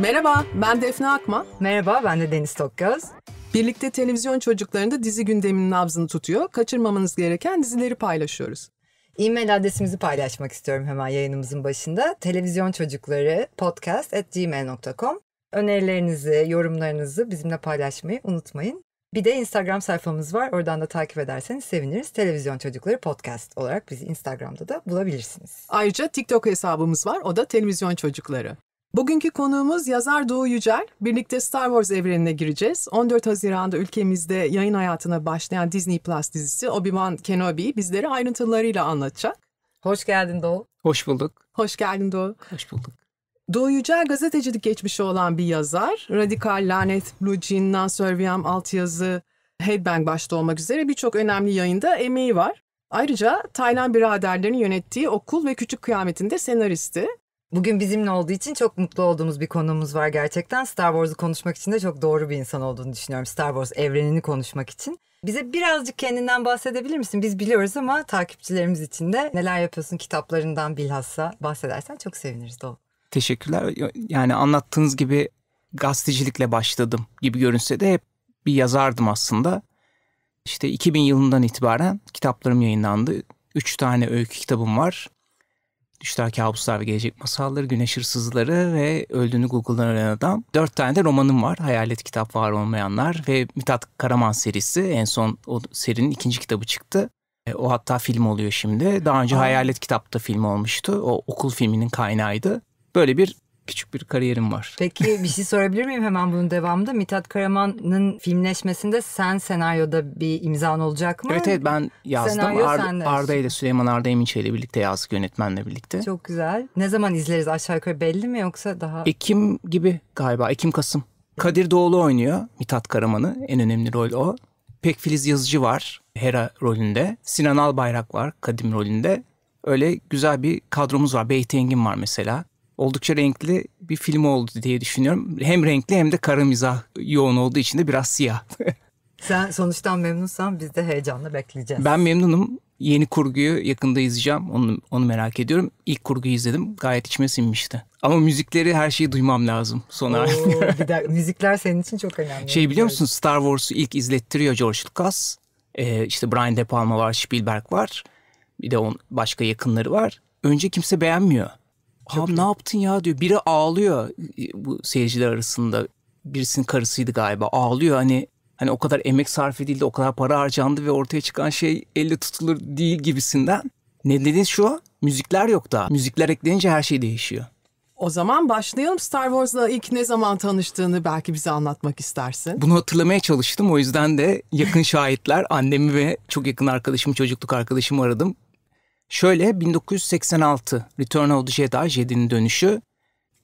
Merhaba, ben Defne Akma. Merhaba, ben de Deniz Tokgöz. Birlikte televizyon çocuklarında dizi gündeminin nabzını tutuyor. Kaçırmamanız gereken dizileri paylaşıyoruz. E-mail adresimizi paylaşmak istiyorum hemen yayınımızın başında. Televizyon çocukları podcast at gmail.com. Önerilerinizi, yorumlarınızı bizimle paylaşmayı unutmayın. Bir de Instagram sayfamız var. Oradan da takip ederseniz seviniriz. Televizyon Çocukları Podcast olarak bizi Instagram'da da bulabilirsiniz. Ayrıca TikTok hesabımız var. O da Televizyon Çocukları. Bugünkü konuğumuz yazar Doğu Yücel. Birlikte Star Wars evrenine gireceğiz. 14 Haziran'da ülkemizde yayın hayatına başlayan Disney Plus dizisi Obi-Wan Kenobi bizlere ayrıntılarıyla anlatacak. Hoş geldin Doğu. Hoş bulduk. Hoş geldin Doğu. Hoş bulduk. Doğu Yücel gazetecilik geçmişi olan bir yazar. Radikal, Lanet, Blue Jean, Nanserviyam, Altyazı, Headbang başta olmak üzere birçok önemli yayında emeği var. Ayrıca Taylan Biraderlerin yönettiği Okul ve Küçük Kıyamet'in senaristi. Bugün bizimle olduğu için çok mutlu olduğumuz bir konumuz var gerçekten. Star Wars'u konuşmak için de çok doğru bir insan olduğunu düşünüyorum. Star Wars evrenini konuşmak için. Bize birazcık kendinden bahsedebilir misin? Biz biliyoruz ama takipçilerimiz için de neler yapıyorsun kitaplarından bilhassa bahsedersen çok seviniriz Doğu. Teşekkürler. Yani anlattığınız gibi gazetecilikle başladım gibi görünse de hep bir yazardım aslında. İşte 2000 yılından itibaren kitaplarım yayınlandı. Üç tane öykü kitabım var. Düşler Kabuslar ve Gelecek Masalları, Güneş Hırsızları ve Öldüğünü Google'dan arayan Adam. Dört tane de romanım var. Hayalet Kitap Var Olmayanlar ve Mithat Karaman serisi. En son o serinin ikinci kitabı çıktı. E, o hatta film oluyor şimdi. Daha önce Aa. Hayalet Kitap'ta film olmuştu. O okul filminin kaynağıydı. Böyle bir küçük bir kariyerim var. Peki bir şey sorabilir miyim hemen bunun devamında? Mithat Karaman'ın filmleşmesinde sen senaryoda bir imzan olacak mı? Evet evet ben yazdım. Senaryo Ar Arda ile Süleyman Arda Eminçe ile birlikte yazdık yönetmenle birlikte. Çok güzel. Ne zaman izleriz aşağı yukarı belli mi yoksa daha? Ekim gibi galiba Ekim Kasım. Kadir Doğulu oynuyor Mithat Karaman'ı. En önemli rol o. Pekfiliz Yazıcı var Hera rolünde. Sinan Albayrak var Kadim rolünde. Öyle güzel bir kadromuz var. Beyt Engin var mesela oldukça renkli bir film oldu diye düşünüyorum. Hem renkli hem de kara mizah yoğun olduğu için de biraz siyah. Sen sonuçtan memnunsan biz de heyecanla bekleyeceğiz. Ben memnunum. Yeni kurguyu yakında izleyeceğim. Onu, onu merak ediyorum. İlk kurguyu izledim. Gayet içime sinmişti. Ama müzikleri her şeyi duymam lazım son halinde. bir dakika, müzikler senin için çok önemli. Şey biliyor musun Star Wars'u ilk izlettiriyor George Lucas. Ee, işte Brian De Palma var, Spielberg var. Bir de on, başka yakınları var. Önce kimse beğenmiyor. Abi ne yaptın ya diyor. Biri ağlıyor e, bu seyirciler arasında. Birisinin karısıydı galiba. Ağlıyor hani hani o kadar emek sarf edildi, o kadar para harcandı ve ortaya çıkan şey elle tutulur değil gibisinden. Nedeni şu, müzikler yok daha. Müzikler eklenince her şey değişiyor. O zaman başlayalım Star Wars'la ilk ne zaman tanıştığını belki bize anlatmak istersin. Bunu hatırlamaya çalıştım o yüzden de yakın şahitler annemi ve çok yakın arkadaşımı çocukluk arkadaşımı aradım. Şöyle 1986 Return of the Jedi Jedi'nin dönüşü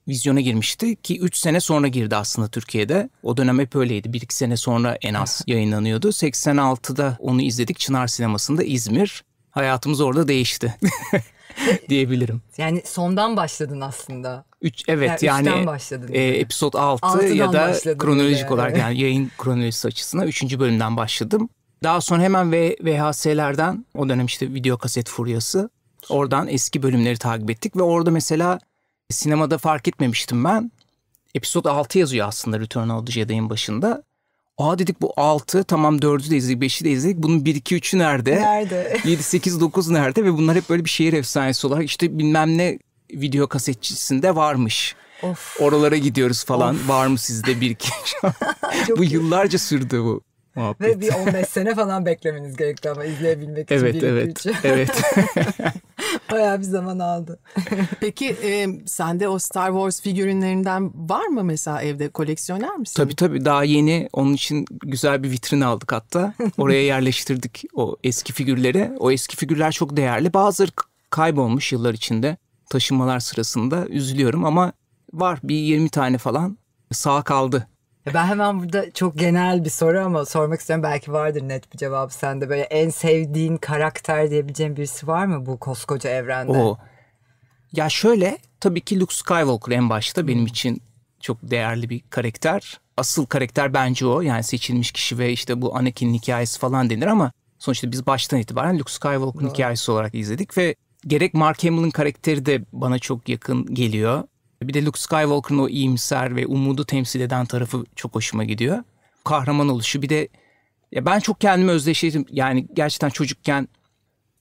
vizyona girmişti ki 3 sene sonra girdi aslında Türkiye'de. O dönem hep öyleydi. 1-2 sene sonra en az yayınlanıyordu. 86'da onu izledik Çınar Sineması'nda İzmir. Hayatımız orada değişti diyebilirim. Yani sondan başladın aslında. Üç, evet yani, yani başladın e, episod 6 Altıdan ya da kronolojik böyle. olarak yani yayın kronolojisi açısından 3. bölümden başladım. Daha sonra hemen v, VHS'lerden o dönem işte video kaset furyası oradan eski bölümleri takip ettik ve orada mesela sinemada fark etmemiştim ben. Episod 6 yazıyor aslında Return of the Jedi'in başında. Aa dedik bu 6 tamam 4'ü de izledik 5'i de izledik. Bunun 1 2 3'ü nerede? Nerede? 7 8 9 nerede ve bunlar hep böyle bir şehir efsanesi olarak işte bilmem ne video kasetçisinde varmış. Of. Oralara gidiyoruz falan. Of. Var mı sizde bir iki? bu yıllarca sürdü bu muhabbet. Ve bir 15 sene falan beklemeniz gerekti ama izleyebilmek için. Evet, evet, evet. Bayağı bir zaman aldı. Peki e, sende o Star Wars figürinlerinden var mı mesela evde koleksiyoner misin? Tabii tabii daha yeni onun için güzel bir vitrin aldık hatta. Oraya yerleştirdik o eski figürleri. O eski figürler çok değerli. Bazıları kaybolmuş yıllar içinde taşınmalar sırasında üzülüyorum ama var bir 20 tane falan sağ kaldı ben hemen burada çok genel bir soru ama sormak istiyorum. Belki vardır net bir cevap sende. Böyle en sevdiğin karakter diyebileceğin birisi var mı bu koskoca evrende? Oo. Ya şöyle tabii ki Luke Skywalker en başta benim için çok değerli bir karakter. Asıl karakter bence o. Yani seçilmiş kişi ve işte bu Anakin'in hikayesi falan denir ama sonuçta biz baştan itibaren Luke Skywalker'ın hikayesi olarak izledik ve gerek Mark Hamill'ın karakteri de bana çok yakın geliyor. Bir de Luke Skywalker'ın o iyimser ve umudu temsil eden tarafı çok hoşuma gidiyor. Kahraman oluşu bir de ya ben çok kendimi özdeşleştirdim. Yani gerçekten çocukken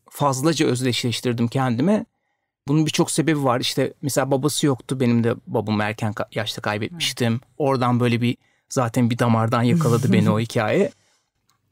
fazlaca özdeşleştirdim kendimi. Bunun birçok sebebi var. İşte mesela babası yoktu. Benim de babamı erken yaşta kaybetmiştim. Hmm. Oradan böyle bir zaten bir damardan yakaladı beni o hikaye.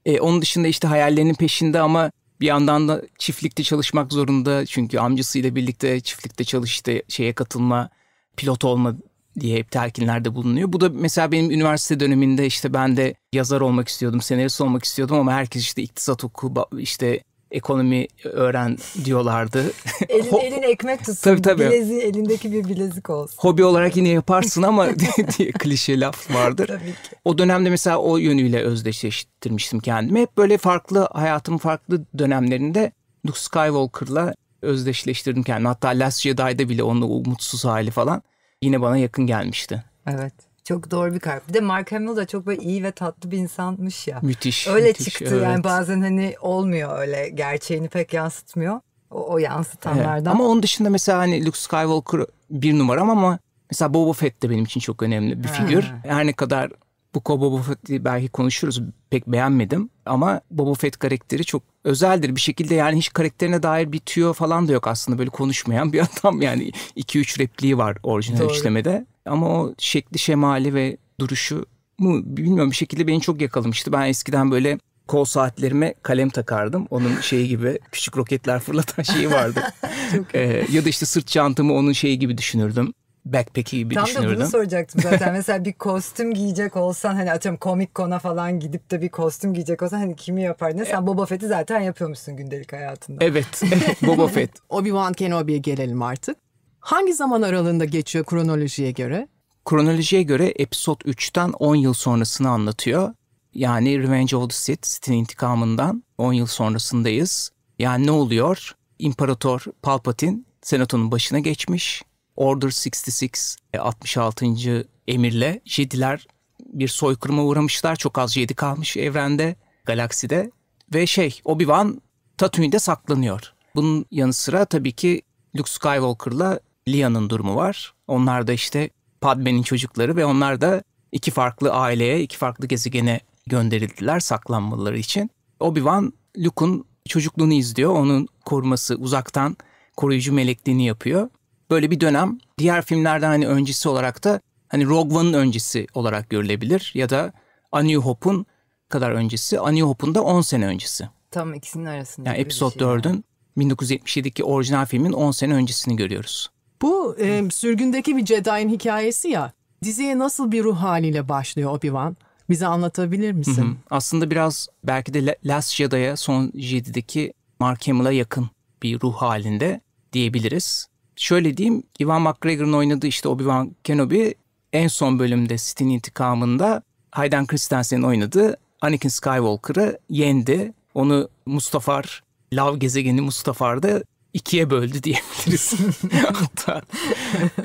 E, onun dışında işte hayallerinin peşinde ama bir yandan da çiftlikte çalışmak zorunda. Çünkü amcasıyla birlikte çiftlikte çalıştı, şeye katılma pilot olma diye hep telkinlerde bulunuyor. Bu da mesela benim üniversite döneminde işte ben de yazar olmak istiyordum, senarist olmak istiyordum ama herkes işte iktisat oku, işte ekonomi öğren diyorlardı. elin, elin ekmek tutsun, tabii, tabii. Bilezi, elindeki bir bilezik olsun. Hobi olarak yine yaparsın ama diye klişe laf vardır. tabii ki. O dönemde mesela o yönüyle özdeşleştirmiştim kendimi. Hep böyle farklı hayatım farklı dönemlerinde Luke Skywalker'la özdeşleştirdim kendimi. Hatta Last Jedi'de bile onun o mutsuz hali falan yine bana yakın gelmişti. Evet. Çok doğru bir karar. Bir de Mark Hamill da çok böyle iyi ve tatlı bir insanmış ya. Müthiş. Öyle müthiş, çıktı evet. yani bazen hani olmuyor öyle gerçeğini pek yansıtmıyor. O, o yansıtanlardan. Evet. Ama onun dışında mesela hani Luke Skywalker bir numara ama mesela Boba Fett de benim için çok önemli bir figür. Her ne kadar bu Ko Boba Fett'i belki konuşuruz pek beğenmedim ama Boba Fett karakteri çok özeldir bir şekilde yani hiç karakterine dair bir tüyo falan da yok aslında böyle konuşmayan bir adam yani 2-3 repliği var orijinal işlemede ama o şekli şemali ve duruşu mu bilmiyorum bir şekilde beni çok yakalamıştı ben eskiden böyle kol saatlerime kalem takardım. Onun şeyi gibi küçük roketler fırlatan şeyi vardı. ee, ya da işte sırt çantamı onun şeyi gibi düşünürdüm backpack'i gibi Tam düşünürdüm. Tam da bunu soracaktım zaten. Mesela bir kostüm giyecek olsan hani atıyorum komik kona falan gidip de bir kostüm giyecek olsan hani kimi Ne Sen e- Boba Fett'i zaten yapıyormuşsun gündelik hayatında. Evet. evet Boba Fett. Obi-Wan Kenobi'ye gelelim artık. Hangi zaman aralığında geçiyor kronolojiye göre? Kronolojiye göre episod 3'ten 10 yıl sonrasını anlatıyor. Yani Revenge of the Sith, Sith'in intikamından 10 yıl sonrasındayız. Yani ne oluyor? İmparator Palpatine senatonun başına geçmiş Order 66 66. E, emirle Jedi'ler bir soykırıma uğramışlar. Çok az Jedi kalmış evrende, galakside ve şey Obi-Wan Tatooine'de saklanıyor. Bunun yanı sıra tabii ki Luke Skywalker'la Leia'nın durumu var. Onlar da işte Padme'nin çocukları ve onlar da iki farklı aileye, iki farklı gezegene gönderildiler saklanmaları için. Obi-Wan Luke'un çocukluğunu izliyor. Onun koruması uzaktan koruyucu melekliğini yapıyor böyle bir dönem diğer filmlerden hani öncesi olarak da hani Rogue One'ın öncesi olarak görülebilir ya da A New Hope'un kadar öncesi, A New Hope'un da 10 sene öncesi. Tam ikisinin arasında. Yani şey Episode şey 4'ün yani. 1977'deki orijinal filmin 10 sene öncesini görüyoruz. Bu e, sürgündeki bir Jedi'in hikayesi ya. Diziye nasıl bir ruh haliyle başlıyor Obi-Wan? Bize anlatabilir misin? Hı hı. Aslında biraz belki de Last Jedi'ya son Jedi'deki Mark Hamill'a yakın bir ruh halinde diyebiliriz şöyle diyeyim Ivan McGregor'ın oynadığı işte Obi-Wan Kenobi en son bölümde Sith'in intikamında Hayden Christensen'in oynadığı Anakin Skywalker'ı yendi. Onu Mustafar, Lav gezegeni Mustafar'da ikiye böldü diyebiliriz. Hatta.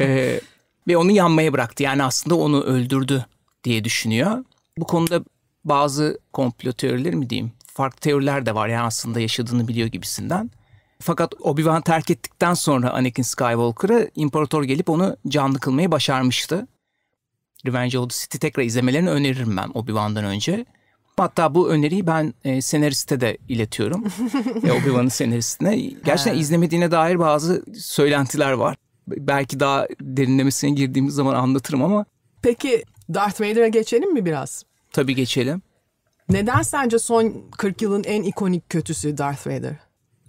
Ee, ve onu yanmaya bıraktı. Yani aslında onu öldürdü diye düşünüyor. Bu konuda bazı komplo teorileri mi diyeyim? Farklı teoriler de var yani aslında yaşadığını biliyor gibisinden. Fakat Obi-Wan terk ettikten sonra Anakin Skywalker'ı imparator gelip onu canlı kılmayı başarmıştı. Revenge of the Sith'i tekrar izlemelerini öneririm ben Obi-Wan'dan önce. Hatta bu öneriyi ben e, senariste de iletiyorum. e, Obi-Wan'ın senaristine. Gerçekten He. izlemediğine dair bazı söylentiler var. Belki daha derinlemesine girdiğimiz zaman anlatırım ama. Peki Darth Vader'a geçelim mi biraz? Tabii geçelim. Neden sence son 40 yılın en ikonik kötüsü Darth Vader?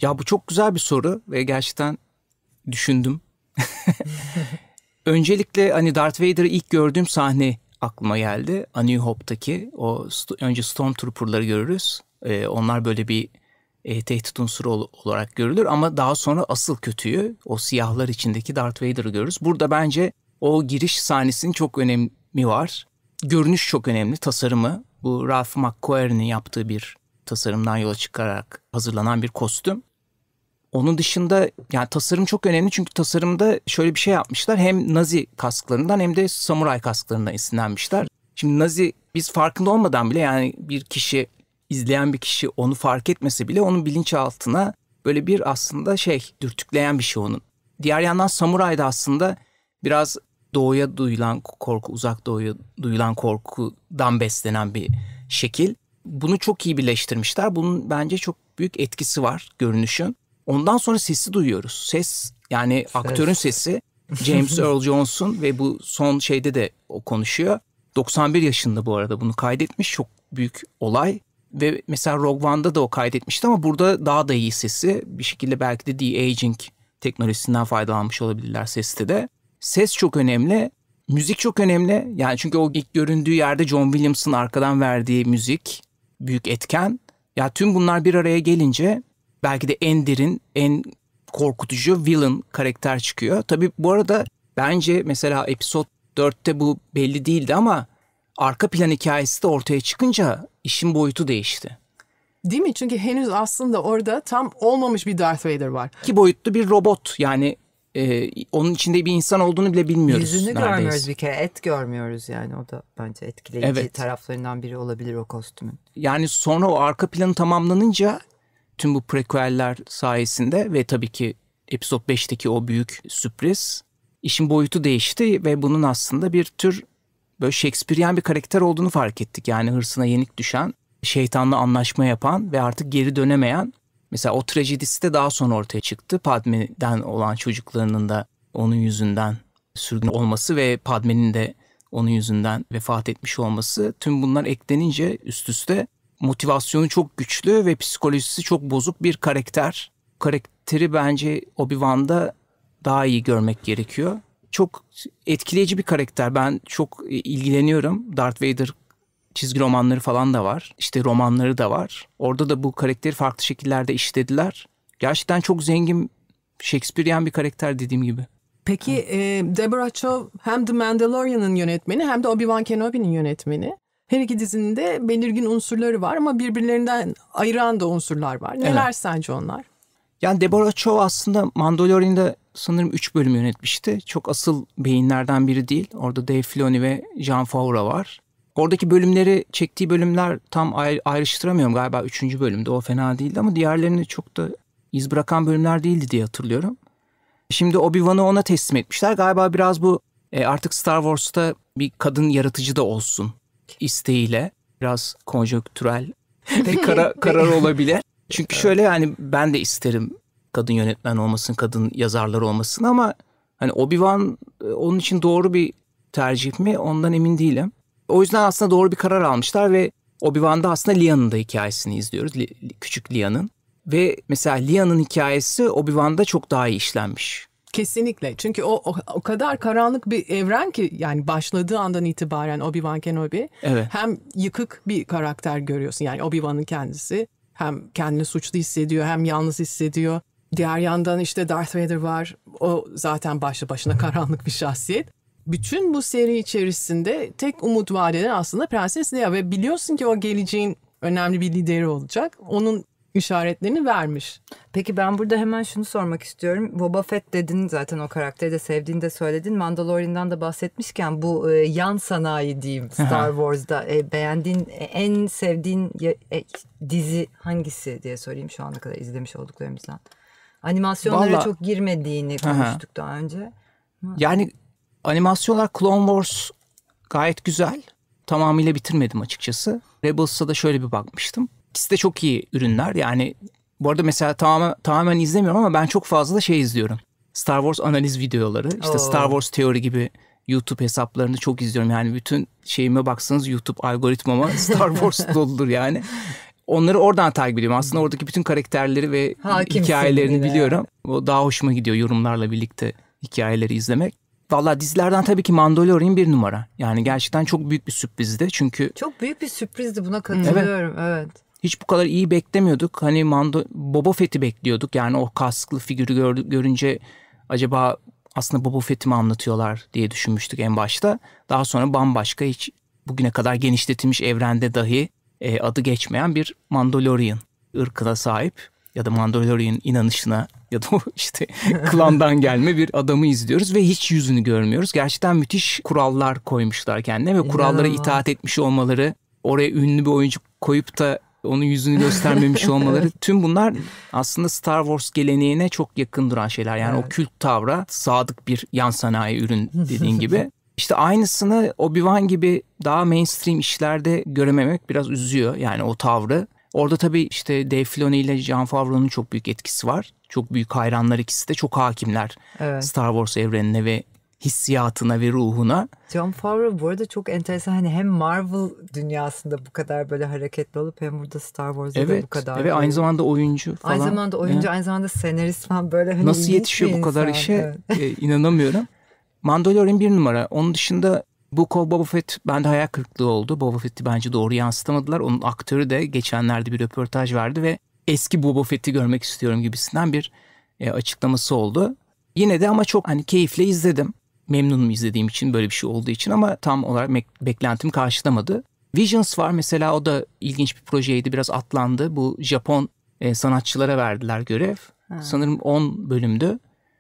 Ya bu çok güzel bir soru ve gerçekten düşündüm. Öncelikle hani Darth Vader'ı ilk gördüğüm sahne aklıma geldi. A New Hope'daki o önce Stormtrooper'ları görürüz. Ee, onlar böyle bir e, tehdit unsuru ol- olarak görülür ama daha sonra asıl kötüyü o siyahlar içindeki Darth Vader'ı görürüz. Burada bence o giriş sahnesinin çok önemi var. Görünüş çok önemli, tasarımı. Bu Ralph McQuarrie'nin yaptığı bir tasarımdan yola çıkarak hazırlanan bir kostüm. Onun dışında yani tasarım çok önemli çünkü tasarımda şöyle bir şey yapmışlar. Hem Nazi kasklarından hem de samuray kasklarından esinlenmişler. Şimdi Nazi biz farkında olmadan bile yani bir kişi izleyen bir kişi onu fark etmese bile onun bilinçaltına böyle bir aslında şey dürtükleyen bir şey onun. Diğer yandan samuray da aslında biraz doğuya duyulan korku, uzak doğuya duyulan korkudan beslenen bir şekil. Bunu çok iyi birleştirmişler. Bunun bence çok büyük etkisi var görünüşün. Ondan sonra sesi duyuyoruz. Ses yani Ses. aktörün sesi James Earl Jones'un ve bu son şeyde de o konuşuyor. 91 yaşında bu arada bunu kaydetmiş. Çok büyük olay. Ve mesela Rogue One'da da o kaydetmişti ama burada daha da iyi sesi. Bir şekilde belki de de-aging teknolojisinden faydalanmış olabilirler seste de. Ses çok önemli. Müzik çok önemli. Yani çünkü o ilk göründüğü yerde John Williams'ın arkadan verdiği müzik büyük etken. Ya tüm bunlar bir araya gelince belki de en derin, en korkutucu villain karakter çıkıyor. Tabii bu arada bence mesela episode 4'te bu belli değildi ama arka plan hikayesi de ortaya çıkınca işin boyutu değişti. Değil mi? Çünkü henüz aslında orada tam olmamış bir Darth Vader var. İki boyutlu bir robot yani e, onun içinde bir insan olduğunu bile bilmiyoruz. Yüzünü neredeyse. görmüyoruz bir kere et görmüyoruz yani o da bence etkileyici evet. taraflarından biri olabilir o kostümün. Yani sonra o arka planı tamamlanınca tüm bu prequel'ler sayesinde ve tabii ki Episod 5'teki o büyük sürpriz işin boyutu değişti ve bunun aslında bir tür böyle Shakespearean bir karakter olduğunu fark ettik. Yani hırsına yenik düşen, şeytanla anlaşma yapan ve artık geri dönemeyen mesela o trajedisi de daha sonra ortaya çıktı. Padme'den olan çocuklarının da onun yüzünden sürgün olması ve Padme'nin de onun yüzünden vefat etmiş olması tüm bunlar eklenince üst üste motivasyonu çok güçlü ve psikolojisi çok bozuk bir karakter. Karakteri bence Obi-Wan'da daha iyi görmek gerekiyor. Çok etkileyici bir karakter. Ben çok e, ilgileniyorum. Darth Vader çizgi romanları falan da var. İşte romanları da var. Orada da bu karakteri farklı şekillerde işlediler. Gerçekten çok zengin Shakespearean bir karakter dediğim gibi. Peki e, Deborah Chow hem The Mandalorian'ın yönetmeni hem de Obi-Wan Kenobi'nin yönetmeni. Her iki dizinin de belirgin unsurları var ama birbirlerinden ayıran da unsurlar var. Neler evet. sence onlar? Yani Deborah Chow aslında Mandalorian'da sanırım 3 bölüm yönetmişti. Çok asıl beyinlerden biri değil. Orada Dave Filoni ve jean Favreau var. Oradaki bölümleri çektiği bölümler tam ayrıştıramıyorum galiba 3. bölümde. O fena değildi ama diğerlerini çok da iz bırakan bölümler değildi diye hatırlıyorum. Şimdi Obi-Wan'ı ona teslim etmişler. Galiba biraz bu e, artık Star Wars'ta bir kadın yaratıcı da olsun isteğiyle biraz konjöktürel ve kara, karar olabilir. Çünkü şöyle yani ben de isterim kadın yönetmen olmasın, kadın yazarlar olmasın ama hani Obi-Wan e, onun için doğru bir tercih mi ondan emin değilim. O yüzden aslında doğru bir karar almışlar ve Obi-Wan'da aslında Lia'nın da hikayesini izliyoruz. Li, küçük Lia'nın. Ve mesela Lia'nın hikayesi Obi-Wan'da çok daha iyi işlenmiş. Kesinlikle. Çünkü o, o o kadar karanlık bir evren ki yani başladığı andan itibaren Obi-Wan Kenobi evet. hem yıkık bir karakter görüyorsun. Yani Obi-Wan'ın kendisi hem kendini suçlu hissediyor hem yalnız hissediyor. Diğer yandan işte Darth Vader var. O zaten başlı başına karanlık bir şahsiyet. Bütün bu seri içerisinde tek umut vaat eden aslında Prenses Leia ve biliyorsun ki o geleceğin önemli bir lideri olacak. Onun işaretlerini vermiş. Peki ben burada hemen şunu sormak istiyorum. Boba Fett dedin zaten o karakteri de sevdiğini de söyledin. Mandalorian'dan da bahsetmişken bu e, yan sanayi diyeyim Star Wars'da e, beğendiğin e, en sevdiğin e, dizi hangisi diye sorayım şu ana kadar izlemiş olduklarımızdan. Animasyonlara Vallahi... çok girmediğini konuştuk daha önce. Yani animasyonlar Clone Wars gayet güzel. Tamamıyla bitirmedim açıkçası. Rebels'a da şöyle bir bakmıştım. İkisi de çok iyi ürünler. Yani bu arada mesela tamamen, tamamen izlemiyorum ama ben çok fazla da şey izliyorum. Star Wars analiz videoları, işte Oo. Star Wars teori gibi YouTube hesaplarını çok izliyorum. Yani bütün şeyime baksanız YouTube algoritmama Star Wars doludur yani. Onları oradan takip ediyorum. Aslında oradaki bütün karakterleri ve Hakimsin hikayelerini yine. biliyorum. O daha hoşuma gidiyor yorumlarla birlikte hikayeleri izlemek. Valla dizilerden tabii ki Mandalorian bir numara. Yani gerçekten çok büyük bir sürprizdi çünkü... Çok büyük bir sürprizdi buna katılıyorum evet. evet hiç bu kadar iyi beklemiyorduk. Hani Mando, Boba Fett'i bekliyorduk. Yani o kasklı figürü gör, görünce acaba aslında Boba Fett'i mi anlatıyorlar diye düşünmüştük en başta. Daha sonra bambaşka hiç bugüne kadar genişletilmiş evrende dahi e, adı geçmeyen bir Mandalorian ırkına sahip ya da Mandalorian inanışına ya da işte klandan gelme bir adamı izliyoruz ve hiç yüzünü görmüyoruz. Gerçekten müthiş kurallar koymuşlar kendine ve kurallara İnanılmaz. itaat etmiş olmaları oraya ünlü bir oyuncu koyup da onun yüzünü göstermemiş olmaları tüm bunlar aslında Star Wars geleneğine çok yakın duran şeyler. Yani evet. o kült tavra sadık bir yan sanayi ürün dediğin gibi. İşte aynısını Obi-Wan gibi daha mainstream işlerde görememek biraz üzüyor. Yani o tavrı. Orada tabii işte Dave Filoni ile John Favreau'nun çok büyük etkisi var. Çok büyük hayranlar ikisi de çok hakimler evet. Star Wars evrenine ve hissiyatına ve ruhuna. John Favreau bu arada çok enteresan hani hem Marvel dünyasında bu kadar böyle hareketli olup hem burada Star Wars'da evet, bu kadar. Evet böyle... aynı zamanda oyuncu falan. Aynı zamanda oyuncu evet. aynı zamanda senarist falan böyle hani Nasıl yetişiyor bu kadar işe e, inanamıyorum. Mandalorian bir numara. Onun dışında bu of Boba Fett bende hayal kırıklığı oldu. Boba Fett'i bence doğru yansıtamadılar. Onun aktörü de geçenlerde bir röportaj verdi ve eski Boba Fett'i görmek istiyorum gibisinden bir e, açıklaması oldu. Yine de ama çok hani keyifle izledim memnunum izlediğim için böyle bir şey olduğu için ama tam olarak beklentim karşılamadı. Visions var mesela o da ilginç bir projeydi biraz atlandı. Bu Japon e, sanatçılara verdiler görev. Ha. Sanırım 10 bölümdü.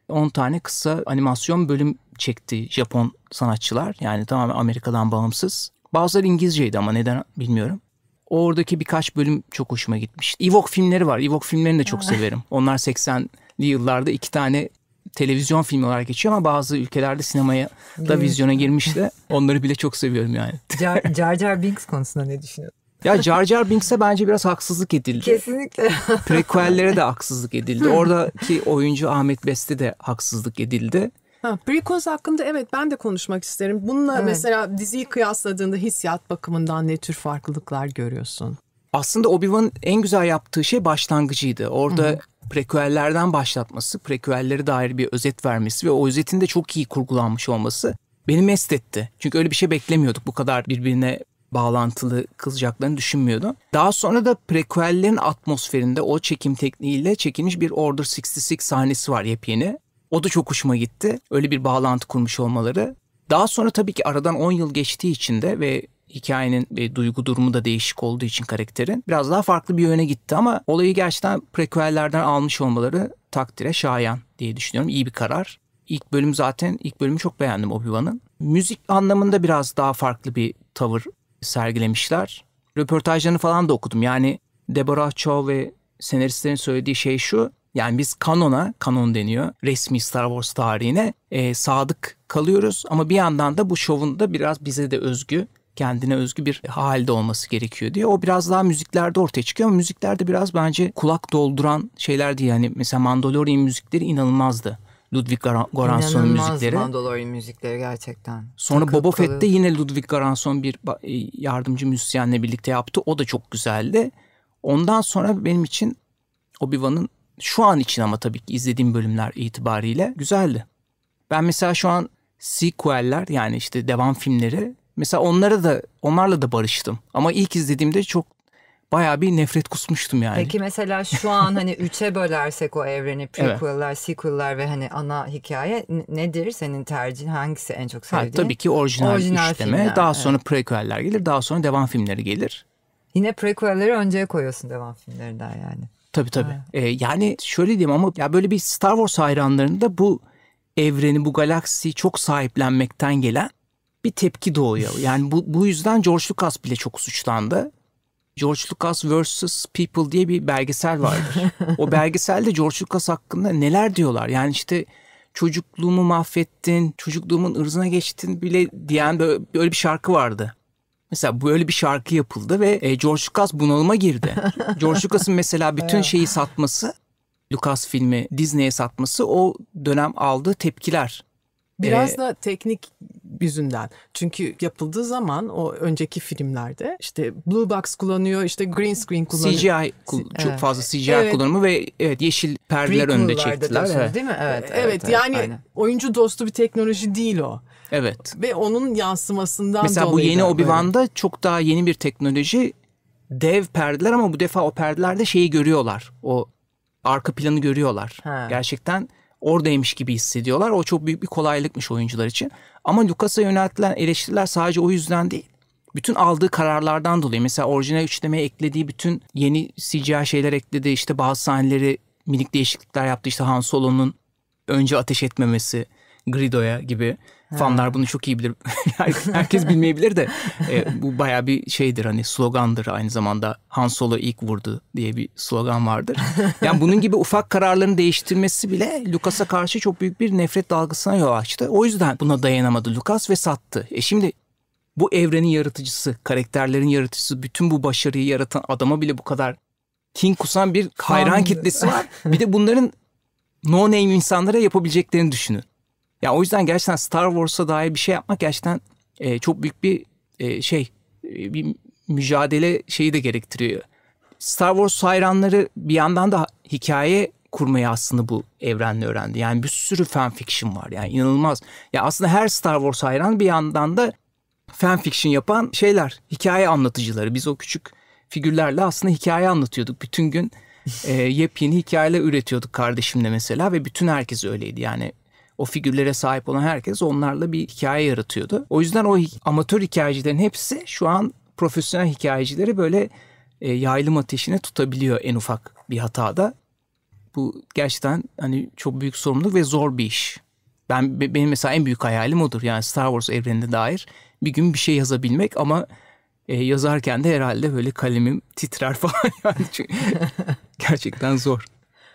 10 tane kısa animasyon bölüm çekti Japon sanatçılar. Yani tamamen Amerika'dan bağımsız. Bazıları İngilizceydi ama neden bilmiyorum. Oradaki birkaç bölüm çok hoşuma gitmiş. Evok filmleri var. Evok filmlerini de çok ha. severim. Onlar 80'li yıllarda iki tane televizyon filmi olarak geçiyor ama bazı ülkelerde sinemaya da vizyona girmiş de onları bile çok seviyorum yani. Jar Jar, Jar Binks konusunda ne düşünüyorsun? Ya Jar Jar Binks'e bence biraz haksızlık edildi. Kesinlikle. Prequel'lere de haksızlık edildi. Oradaki oyuncu Ahmet Beste de haksızlık edildi. Ha, prequels hakkında evet ben de konuşmak isterim. Bununla evet. mesela diziyi kıyasladığında hissiyat bakımından ne tür farklılıklar görüyorsun? Aslında Obi-Wan'ın en güzel yaptığı şey başlangıcıydı. Orada Hı-hı prequellerden başlatması, preküellere dair bir özet vermesi ve o özetin de çok iyi kurgulanmış olması beni mest etti. Çünkü öyle bir şey beklemiyorduk. Bu kadar birbirine bağlantılı kılacaklarını düşünmüyordum. Daha sonra da prequellerin atmosferinde o çekim tekniğiyle çekilmiş bir Order 66 sahnesi var yepyeni. O da çok hoşuma gitti. Öyle bir bağlantı kurmuş olmaları. Daha sonra tabii ki aradan 10 yıl geçtiği için de ve hikayenin ve duygu durumu da değişik olduğu için karakterin biraz daha farklı bir yöne gitti ama olayı gerçekten prequellerden almış olmaları takdire şayan diye düşünüyorum. İyi bir karar. İlk bölüm zaten ilk bölümü çok beğendim Obi-Wan'ın. Müzik anlamında biraz daha farklı bir tavır sergilemişler. Röportajlarını falan da okudum. Yani Deborah Chow ve senaristlerin söylediği şey şu. Yani biz kanona, kanon deniyor resmi Star Wars tarihine e, sadık kalıyoruz. Ama bir yandan da bu şovun da biraz bize de özgü kendine özgü bir halde olması gerekiyor diye. O biraz daha müziklerde ortaya çıkıyor ama müziklerde biraz bence kulak dolduran şeyler diye. Yani mesela Mandalorian müzikleri inanılmazdı. Ludwig Göransson'un müzikleri. İnanılmaz Mandalorian müzikleri gerçekten. Sonra Takıp Boba Fett'te yine Ludwig Göransson bir e, yardımcı müzisyenle birlikte yaptı. O da çok güzeldi. Ondan sonra benim için Obi-Wan'ın şu an için ama tabii ki izlediğim bölümler itibariyle güzeldi. Ben mesela şu an sequeller yani işte devam filmleri Mesela onlara da onlarla da barıştım. Ama ilk izlediğimde çok bayağı bir nefret kusmuştum yani. Peki mesela şu an hani üçe bölersek o evreni prequel'lar, evet. sequel'lar ve hani ana hikaye nedir? Senin tercihin hangisi en çok sevdiğin? Ha, tabii ki orijinal, orijinal Filmler, daha sonra evet. prequel'ler gelir, daha sonra devam filmleri gelir. Yine prequel'leri önceye koyuyorsun devam filmlerinden yani. Tabii tabii. Ee, yani şöyle diyeyim ama ya böyle bir Star Wars hayranlarında bu evreni, bu galaksiyi çok sahiplenmekten gelen bir tepki doğuyor. Yani bu, bu yüzden George Lucas bile çok suçlandı. George Lucas versus People diye bir belgesel vardır. o belgeselde George Lucas hakkında neler diyorlar. Yani işte çocukluğumu mahvettin, çocukluğumun ırzına geçtin bile diyen böyle, böyle bir şarkı vardı. Mesela böyle bir şarkı yapıldı ve e, George Lucas bunalıma girdi. George Lucas'ın mesela bütün şeyi satması, Lucas filmi Disney'e satması o dönem aldığı tepkiler. Biraz ee, da teknik yüzünden. Çünkü yapıldığı zaman o önceki filmlerde işte blue box kullanıyor, işte green screen kullanıyor. CGI çok evet. fazla CGI evet. kullanımı ve evet yeşil perdeler önünde çektiler. Evet. Değil mi? Evet. Evet, evet, evet yani aynen. oyuncu dostu bir teknoloji değil o. Evet. Ve onun yansımasından Mesela dolayı. bu yeni Obi-Wan'da böyle. çok daha yeni bir teknoloji dev perdeler ama bu defa o perdelerde şeyi görüyorlar. O arka planı görüyorlar. Ha. Gerçekten oradaymış gibi hissediyorlar. O çok büyük bir kolaylıkmış oyuncular için. Ama Lucas'a yöneltilen eleştiriler sadece o yüzden değil. Bütün aldığı kararlardan dolayı mesela orijinal üçlemeye eklediği bütün yeni CGI şeyler ekledi. İşte bazı sahneleri minik değişiklikler yaptı. İşte Han Solo'nun önce ateş etmemesi Grido'ya gibi. Ha. Fanlar bunu çok iyi bilir. Herkes bilmeyebilir de e, bu baya bir şeydir hani slogandır aynı zamanda. Han Solo ilk vurdu diye bir slogan vardır. Yani bunun gibi ufak kararların değiştirmesi bile Lucas'a karşı çok büyük bir nefret dalgasına yol açtı. O yüzden buna dayanamadı Lucas ve sattı. E şimdi bu evrenin yaratıcısı, karakterlerin yaratıcısı, bütün bu başarıyı yaratan adama bile bu kadar kin kusan bir hayran kitlesi var. Bir de bunların no name insanlara yapabileceklerini düşünün. Yani o yüzden gerçekten Star Wars'a dair bir şey yapmak gerçekten e, çok büyük bir e, şey e, bir mücadele şeyi de gerektiriyor. Star Wars hayranları bir yandan da hikaye kurmayı aslında bu evrenle öğrendi. Yani bir sürü fan fiction var yani inanılmaz. Ya aslında her Star Wars hayran bir yandan da fan fiction yapan şeyler, hikaye anlatıcıları. Biz o küçük figürlerle aslında hikaye anlatıyorduk bütün gün. e, yepyeni hikayeler üretiyorduk kardeşimle mesela ve bütün herkes öyleydi. Yani o figürlere sahip olan herkes onlarla bir hikaye yaratıyordu. O yüzden o amatör hikayecilerin hepsi şu an profesyonel hikayecileri böyle e, yaylım ateşine tutabiliyor en ufak bir hatada. Bu gerçekten hani çok büyük sorumluluk ve zor bir iş. Ben benim mesela en büyük hayalim odur. Yani Star Wars evrenine dair bir gün bir şey yazabilmek ama e, yazarken de herhalde böyle kalemim titrer falan yani. Çünkü gerçekten zor.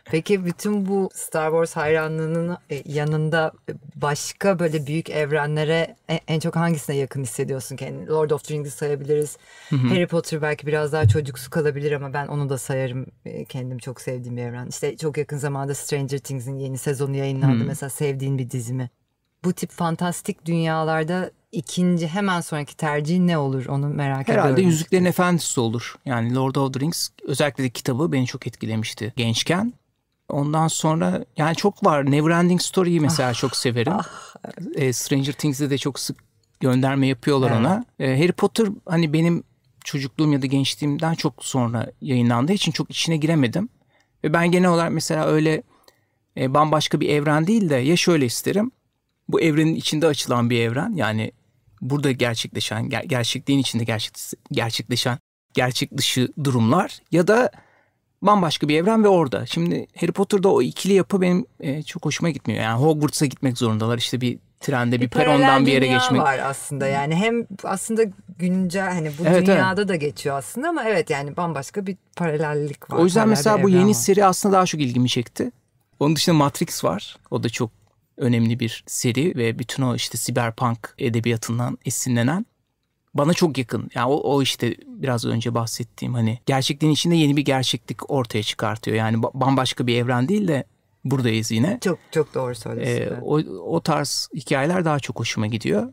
Peki bütün bu Star Wars hayranlığının e, yanında başka böyle büyük evrenlere e, en çok hangisine yakın hissediyorsun kendini? Lord of the Rings'i sayabiliriz. Hı hı. Harry Potter belki biraz daha çocuksu kalabilir ama ben onu da sayarım. E, kendim çok sevdiğim bir evren. İşte çok yakın zamanda Stranger Things'in yeni sezonu yayınlandı. Hı. Mesela sevdiğin bir dizimi. Bu tip fantastik dünyalarda ikinci hemen sonraki tercih ne olur onu merak Herhalde ediyorum. Herhalde Yüzüklerin Efendisi olur. Yani Lord of the Rings özellikle de kitabı beni çok etkilemişti gençken. Ondan sonra yani çok var. Neverending Story'yi mesela ah, çok severim. e, Stranger Things'de de çok sık gönderme yapıyorlar ona. E, Harry Potter hani benim çocukluğum ya da gençliğimden çok sonra yayınlandığı için çok içine giremedim. Ve ben genel olarak mesela öyle e, bambaşka bir evren değil de ya şöyle isterim. Bu evrenin içinde açılan bir evren yani burada gerçekleşen, ger- gerçekliğin içinde gerçek gerçekleşen gerçek dışı durumlar ya da bambaşka bir evren ve orada. Şimdi Harry Potter'da o ikili yapı benim e, çok hoşuma gitmiyor. Yani Hogwarts'a gitmek zorundalar işte bir trende bir, bir perondan bir yere geçmek. var aslında yani hem aslında güncel hani bu evet, dünyada evet. da geçiyor aslında ama evet yani bambaşka bir paralellik var. O yüzden mesela bu yeni var. seri aslında daha çok ilgimi çekti. Onun dışında Matrix var. O da çok önemli bir seri ve bütün o işte siberpunk edebiyatından esinlenen bana çok yakın. Yani o, o işte biraz önce bahsettiğim hani gerçekliğin içinde yeni bir gerçeklik ortaya çıkartıyor. Yani bambaşka bir evren değil de buradayız yine. Çok çok doğru söylüyorsun. Ee, o, o tarz hikayeler daha çok hoşuma gidiyor. Ya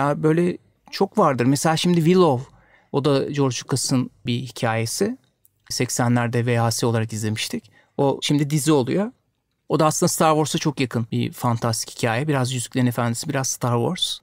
yani böyle çok vardır. Mesela şimdi Willow o da George Lucas'ın bir hikayesi. 80'lerde VHS olarak izlemiştik. O şimdi dizi oluyor. O da aslında Star Wars'a çok yakın bir fantastik hikaye. Biraz Yüzüklerin Efendisi, biraz Star Wars.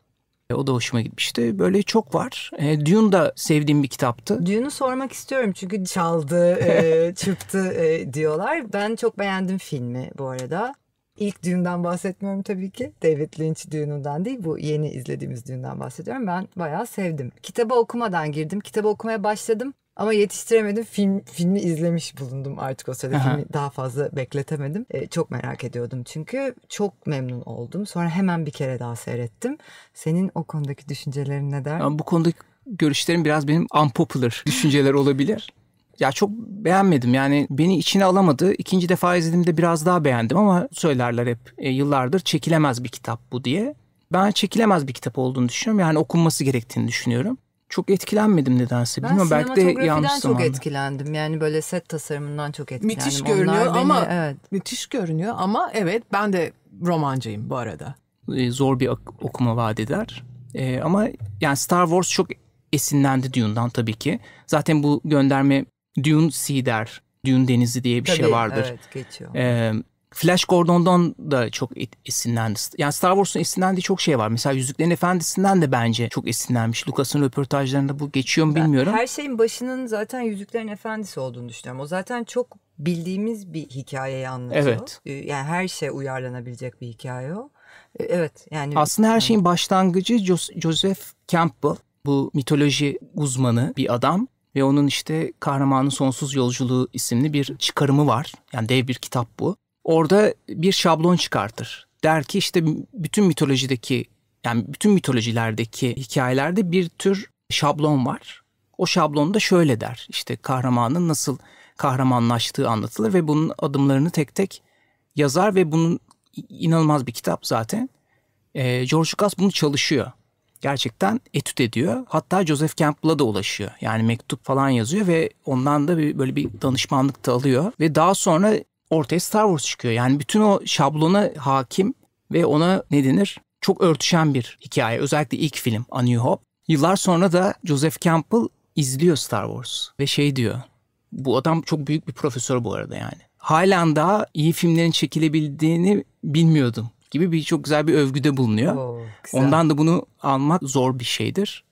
E, o da hoşuma gitmişti. Böyle çok var. E, Dune da sevdiğim bir kitaptı. Dune'u sormak istiyorum çünkü çaldı, e, çıktı e, diyorlar. Ben çok beğendim filmi bu arada. İlk düğünden bahsetmiyorum tabii ki. David Lynch düğününden değil. Bu yeni izlediğimiz düğünden bahsediyorum. Ben bayağı sevdim. Kitabı okumadan girdim. Kitabı okumaya başladım. Ama yetiştiremedim. Film filmi izlemiş bulundum artık o sırada. Filmi daha fazla bekletemedim. E, çok merak ediyordum çünkü. Çok memnun oldum. Sonra hemen bir kere daha seyrettim. Senin o konudaki düşüncelerin ne der? Yani bu konudaki görüşlerim biraz benim unpopular düşünceler olabilir. Ya çok beğenmedim yani beni içine alamadı. İkinci defa izlediğimde biraz daha beğendim ama söylerler hep e, yıllardır çekilemez bir kitap bu diye. Ben çekilemez bir kitap olduğunu düşünüyorum. Yani okunması gerektiğini düşünüyorum çok etkilenmedim nedense. Ben Bilmiyorum belki de yanlış çok etkilendim. Yani böyle set tasarımından çok etkilendim. Müthiş görünüyor Onlar ama beni, evet. müthiş görünüyor ama evet ben de romancıyım bu arada. Ee, zor bir okuma vaat eder. Ee, ama yani Star Wars çok esinlendi Dune'dan tabii ki. Zaten bu gönderme Dune Sea der. Dune Denizi diye bir şey tabii, şey vardır. Evet geçiyor. Ee, Flash Gordon'dan da çok esinlendi. Yani Star Wars'un esinlendiği çok şey var. Mesela Yüzüklerin Efendisi'nden de bence çok esinlenmiş. Lucas'ın röportajlarında bu geçiyor mu bilmiyorum. Her şeyin başının zaten Yüzüklerin Efendisi olduğunu düşünüyorum. O zaten çok bildiğimiz bir hikayeyi anlatıyor. Evet. Ee, yani her şey uyarlanabilecek bir hikaye o. Ee, evet yani. Aslında her şeyin başlangıcı Joseph Campbell. Bu mitoloji uzmanı bir adam ve onun işte Kahramanın Sonsuz Yolculuğu isimli bir çıkarımı var. Yani dev bir kitap bu orada bir şablon çıkartır. Der ki işte bütün mitolojideki yani bütün mitolojilerdeki hikayelerde bir tür şablon var. O şablon da şöyle der. işte kahramanın nasıl kahramanlaştığı anlatılır ve bunun adımlarını tek tek yazar ve bunun inanılmaz bir kitap zaten. E, George Lucas bunu çalışıyor. Gerçekten etüt ediyor. Hatta Joseph Campbell'a da ulaşıyor. Yani mektup falan yazıyor ve ondan da bir, böyle bir danışmanlık da alıyor. Ve daha sonra ortaya Star Wars çıkıyor. Yani bütün o şablona hakim ve ona ne denir? Çok örtüşen bir hikaye. Özellikle ilk film A New Hope. Yıllar sonra da Joseph Campbell izliyor Star Wars ve şey diyor. Bu adam çok büyük bir profesör bu arada yani. Halen daha iyi filmlerin çekilebildiğini bilmiyordum gibi bir çok güzel bir övgüde bulunuyor. Oo, güzel. Ondan da bunu almak zor bir şeydir.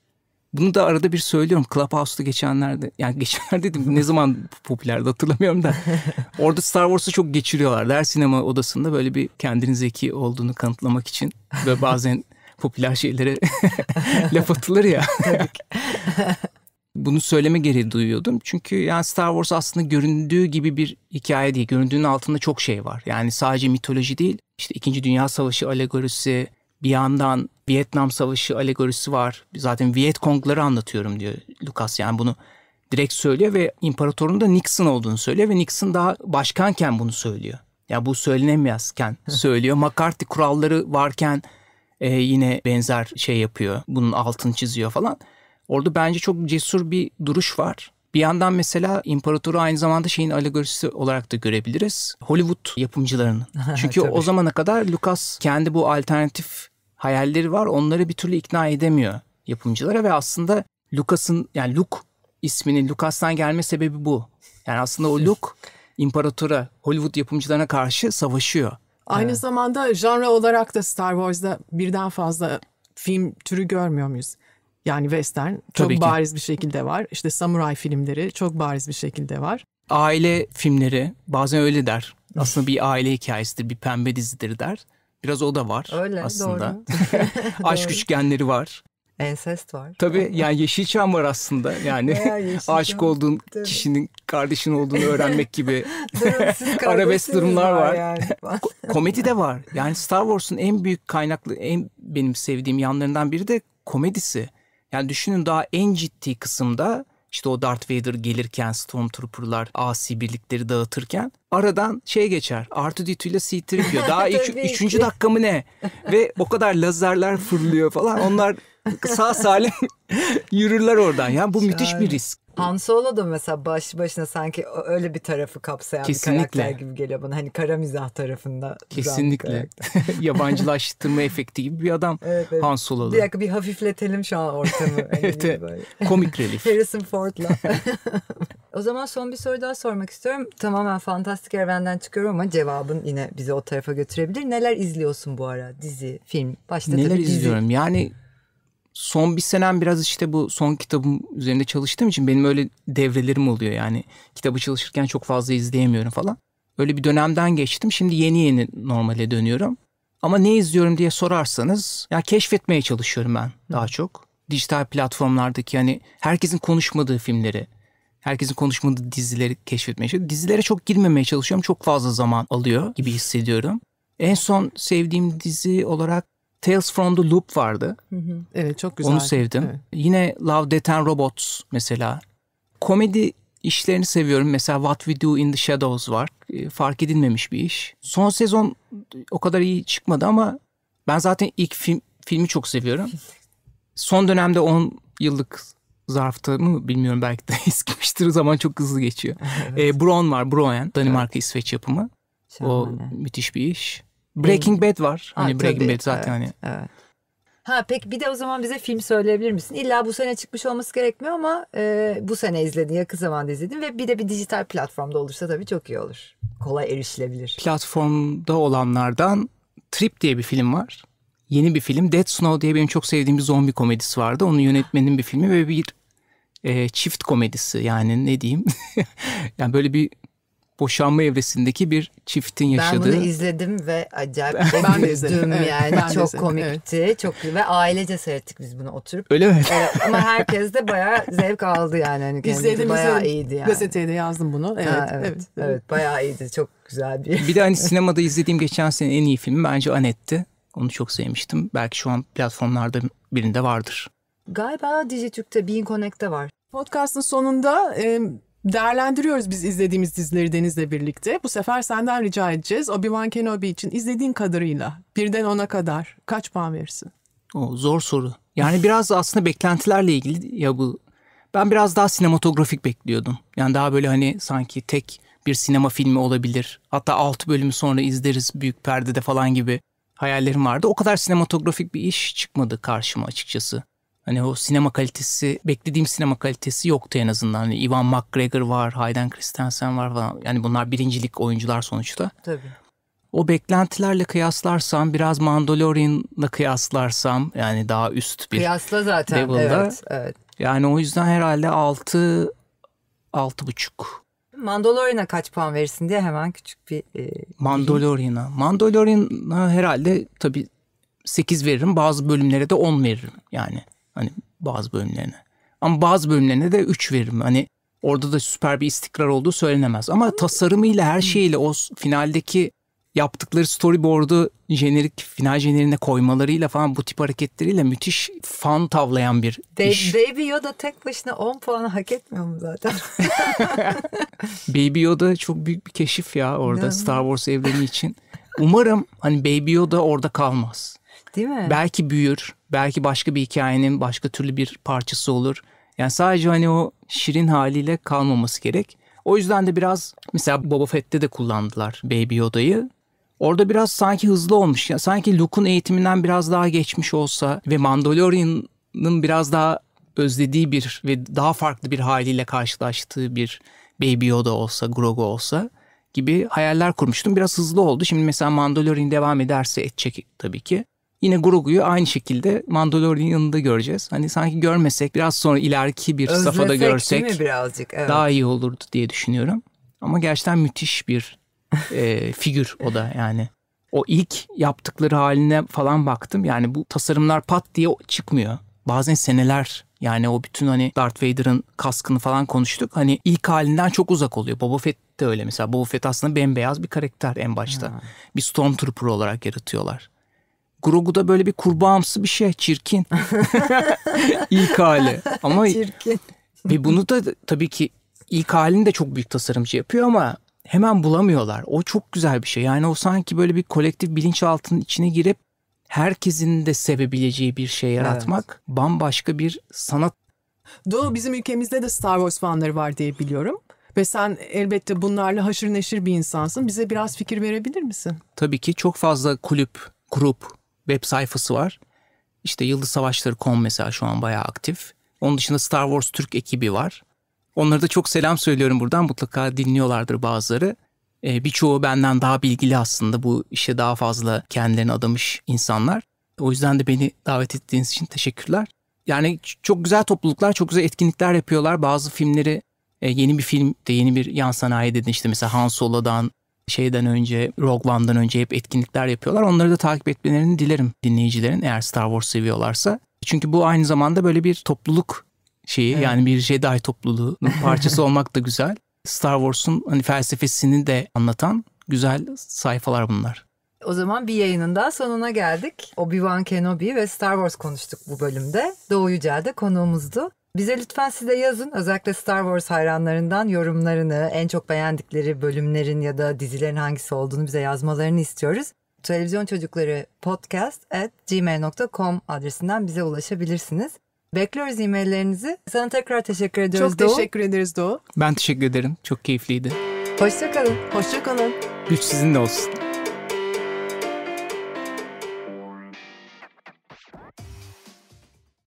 Bunu da arada bir söylüyorum. Clubhouse'da geçenlerde yani geçenlerde dedim ne zaman popülerdi hatırlamıyorum da. Orada Star Wars'ı çok geçiriyorlar. Her sinema odasında böyle bir kendini zeki olduğunu kanıtlamak için ve bazen popüler şeylere laf atılır ya. Bunu söyleme gereği duyuyordum. Çünkü yani Star Wars aslında göründüğü gibi bir hikaye değil. Göründüğünün altında çok şey var. Yani sadece mitoloji değil. İşte İkinci Dünya Savaşı alegorisi, bir yandan Vietnam Savaşı alegorisi var. Zaten Viet-Kongları anlatıyorum diyor Lucas. Yani bunu direkt söylüyor ve imparatorun da Nixon olduğunu söylüyor ve Nixon daha başkanken bunu söylüyor. Ya yani bu söylenemezken söylüyor. McCarthy kuralları varken e, yine benzer şey yapıyor. Bunun altını çiziyor falan. Orada bence çok cesur bir duruş var. Bir yandan mesela imparatoru aynı zamanda şeyin alegorisi olarak da görebiliriz. Hollywood yapımcılarının. Çünkü o zamana kadar Lucas kendi bu alternatif hayalleri var. Onları bir türlü ikna edemiyor yapımcılara ve aslında Lucas'ın yani Luke isminin Lucas'tan gelme sebebi bu. Yani aslında o Luke imparatora, Hollywood yapımcılarına karşı savaşıyor. Aynı ee, zamanda janra olarak da Star Wars'da birden fazla film türü görmüyor muyuz? Yani western çok Tabii bariz ki. bir şekilde var. İşte samuray filmleri çok bariz bir şekilde var. Aile filmleri bazen öyle der. Aslında bir aile hikayesidir, bir pembe dizidir der. Biraz o da var Öyle, aslında. Doğru. Aşk üçgenleri var. Ensest var. Tabii yani Yeşilçam var aslında. Yani ya, aşık olduğun Tabii. kişinin kardeşin olduğunu öğrenmek gibi arabesk durumlar var. var. Yani. komedi de var. Yani Star Wars'un en büyük kaynaklı, en benim sevdiğim yanlarından biri de komedisi. Yani düşünün daha en ciddi kısımda işte o Darth Vader gelirken Stormtrooper'lar asi birlikleri dağıtırken aradan şey geçer. Artı Ditu ile c diyor. Daha üç, üçüncü dakika mı ne? Ve o kadar lazerler fırlıyor falan. Onlar sağ salim yürürler oradan. Yani bu müthiş bir risk. Han Solo da mesela baş başına sanki öyle bir tarafı kapsayan Kesinlikle. bir karakter gibi geliyor bana. Hani kara mizah tarafında. Kesinlikle. Yabancılaştırma efekti gibi bir adam evet, evet. Han Solo'da. Bir bir hafifletelim şu an ortamı. evet, Komik relief. Harrison Ford'la. o zaman son bir soru daha sormak istiyorum. Tamamen fantastik evrenden çıkıyorum ama cevabın yine bizi o tarafa götürebilir. Neler izliyorsun bu ara? Dizi, film, başta Neler izliyorum? Dizi. Yani son bir senem biraz işte bu son kitabım üzerinde çalıştığım için benim öyle devrelerim oluyor yani. Kitabı çalışırken çok fazla izleyemiyorum falan. Öyle bir dönemden geçtim. Şimdi yeni yeni normale dönüyorum. Ama ne izliyorum diye sorarsanız ya keşfetmeye çalışıyorum ben daha çok. Dijital platformlardaki yani herkesin konuşmadığı filmleri, herkesin konuşmadığı dizileri keşfetmeye çalışıyorum. Dizilere çok girmemeye çalışıyorum. Çok fazla zaman alıyor gibi hissediyorum. En son sevdiğim dizi olarak Tales from the Loop vardı. Hı hı. Evet çok güzel. Onu sevdim. Evet. Yine Love, Death and Robots mesela. Komedi işlerini seviyorum. Mesela What We Do in the Shadows var. E, fark edilmemiş bir iş. Son sezon o kadar iyi çıkmadı ama ben zaten ilk film, filmi çok seviyorum. Son dönemde 10 yıllık zarfta mı bilmiyorum belki de eskimiştir zaman çok hızlı geçiyor. Evet. E, Brown var Broen Danimarka evet. İsveç yapımı. Şahane. O müthiş bir iş. Breaking Bad var. Hani ha, hani Breaking tabii, Bad zaten evet, hani. Evet. Ha pek bir de o zaman bize film söyleyebilir misin? İlla bu sene çıkmış olması gerekmiyor ama e, bu sene izledin, yakın zamanda izledin ve bir de bir dijital platformda olursa tabii çok iyi olur. Kolay erişilebilir. Platformda olanlardan Trip diye bir film var. Yeni bir film. Dead Snow diye benim çok sevdiğim bir zombi komedisi vardı. Onun yönetmenin bir filmi ve bir e, çift komedisi yani ne diyeyim. yani böyle bir boşanma evresindeki bir çiftin yaşadığı. Ben bunu izledim ve acayip ben de izledim. yani ben çok komikti. Evet. Çok ve ailece seyrettik biz bunu oturup. Öyle mi? Evet, ama herkes de bayağı zevk aldı yani hani kendisi izledim, bayağı izledim. iyiydi yani. Gazeteye de yazdım bunu. Evet, ha, evet, evet. Evet, bayağı iyiydi. Çok güzel bir. bir de hani sinemada izlediğim geçen sene en iyi filmi bence Anet'ti. Onu çok sevmiştim. Belki şu an platformlarda birinde vardır. Galiba Dijitürk'te Bean Connect'te var. Podcast'ın sonunda Değerlendiriyoruz biz izlediğimiz dizileri Deniz'le birlikte. Bu sefer senden rica edeceğiz. Obi-Wan Kenobi için izlediğin kadarıyla birden ona kadar kaç puan verirsin? O zor soru. Yani biraz aslında beklentilerle ilgili ya bu. Ben biraz daha sinematografik bekliyordum. Yani daha böyle hani sanki tek bir sinema filmi olabilir. Hatta 6 bölümü sonra izleriz büyük perdede falan gibi hayallerim vardı. O kadar sinematografik bir iş çıkmadı karşıma açıkçası. Hani o sinema kalitesi, beklediğim sinema kalitesi yoktu en azından. Hani Ivan McGregor var, Hayden Christensen var falan. Yani bunlar birincilik oyuncular sonuçta. Tabii. O beklentilerle kıyaslarsam, biraz Mandalorian'la kıyaslarsam yani daha üst bir... Kıyasla zaten, level'da. evet, evet. Yani o yüzden herhalde 6, buçuk. Mandalorian'a kaç puan verirsin diye hemen küçük bir... E, Mandalorian'a. Mandalorian'a herhalde tabii 8 veririm. Bazı bölümlere de 10 veririm yani. Hani bazı bölümlerine. Ama bazı bölümlerine de 3 veririm. Hani orada da süper bir istikrar olduğu söylenemez. Ama tasarımıyla her şeyiyle o finaldeki yaptıkları storyboard'u jenerik final jenerine koymalarıyla falan bu tip hareketleriyle müthiş fan tavlayan bir De- iş. Baby Yoda tek başına 10 puanı hak etmiyor mu zaten? Baby Yoda çok büyük bir keşif ya orada Star Wars evreni için. Umarım hani Baby Yoda orada kalmaz. Değil mi? Belki büyür, belki başka bir hikayenin başka türlü bir parçası olur. Yani sadece hani o şirin haliyle kalmaması gerek. O yüzden de biraz mesela Boba Fett'te de kullandılar Baby Yoda'yı. Orada biraz sanki hızlı olmuş. ya Sanki Luke'un eğitiminden biraz daha geçmiş olsa ve Mandalorian'ın biraz daha özlediği bir ve daha farklı bir haliyle karşılaştığı bir Baby Yoda olsa, Grogu olsa gibi hayaller kurmuştum. Biraz hızlı oldu. Şimdi mesela Mandalorian devam ederse edecek tabii ki. Yine Grogu'yu aynı şekilde Mandalorian'ın yanında göreceğiz. Hani sanki görmesek biraz sonra ileriki bir Özlesek, safhada görsek birazcık? Evet. daha iyi olurdu diye düşünüyorum. Ama gerçekten müthiş bir e, figür o da yani. O ilk yaptıkları haline falan baktım. Yani bu tasarımlar pat diye çıkmıyor. Bazen seneler yani o bütün hani Darth Vader'ın kaskını falan konuştuk. Hani ilk halinden çok uzak oluyor. Boba Fett de öyle mesela. Boba Fett aslında bembeyaz bir karakter en başta. Ha. Bir Stormtrooper olarak yaratıyorlar. Grogu da böyle bir kurbağamsı bir şey çirkin. ilk hali. Ama çirkin. Ve bunu da tabii ki ilk halini de çok büyük tasarımcı yapıyor ama hemen bulamıyorlar. O çok güzel bir şey. Yani o sanki böyle bir kolektif bilinçaltının içine girip herkesin de sevebileceği bir şey yaratmak evet. bambaşka bir sanat. Doğu bizim ülkemizde de Star Wars fanları var diye biliyorum. Ve sen elbette bunlarla haşır neşir bir insansın. Bize biraz fikir verebilir misin? Tabii ki çok fazla kulüp, grup, web sayfası var. İşte Yıldız Savaşları.com mesela şu an bayağı aktif. Onun dışında Star Wars Türk ekibi var. Onlara da çok selam söylüyorum buradan. Mutlaka dinliyorlardır bazıları. E, birçoğu benden daha bilgili aslında. Bu işe daha fazla kendilerini adamış insanlar. O yüzden de beni davet ettiğiniz için teşekkürler. Yani çok güzel topluluklar, çok güzel etkinlikler yapıyorlar. Bazı filmleri e, yeni bir film de yeni bir yan sanayi dedin işte mesela Han Solo'dan şeyden önce Rogue One'dan önce hep etkinlikler yapıyorlar. Onları da takip etmelerini dilerim dinleyicilerin eğer Star Wars seviyorlarsa. Çünkü bu aynı zamanda böyle bir topluluk şeyi evet. yani bir Jedi topluluğunun parçası olmak da güzel. Star Wars'un hani felsefesini de anlatan güzel sayfalar bunlar. O zaman bir yayının daha sonuna geldik. Obi-Wan Kenobi ve Star Wars konuştuk bu bölümde. Doğu Yücel de konuğumuzdu. Bize lütfen size yazın özellikle Star Wars hayranlarından yorumlarını, en çok beğendikleri bölümlerin ya da dizilerin hangisi olduğunu bize yazmalarını istiyoruz. Televizyon Çocukları podcast at gmail.com adresinden bize ulaşabilirsiniz. Bekliyoruz e-maillerinizi. Sana tekrar teşekkür ediyoruz Çok Doğu. teşekkür ederiz Doğu. Ben teşekkür ederim. Çok keyifliydi. Hoşçakalın. Hoşçakalın. Güç sizin de olsun.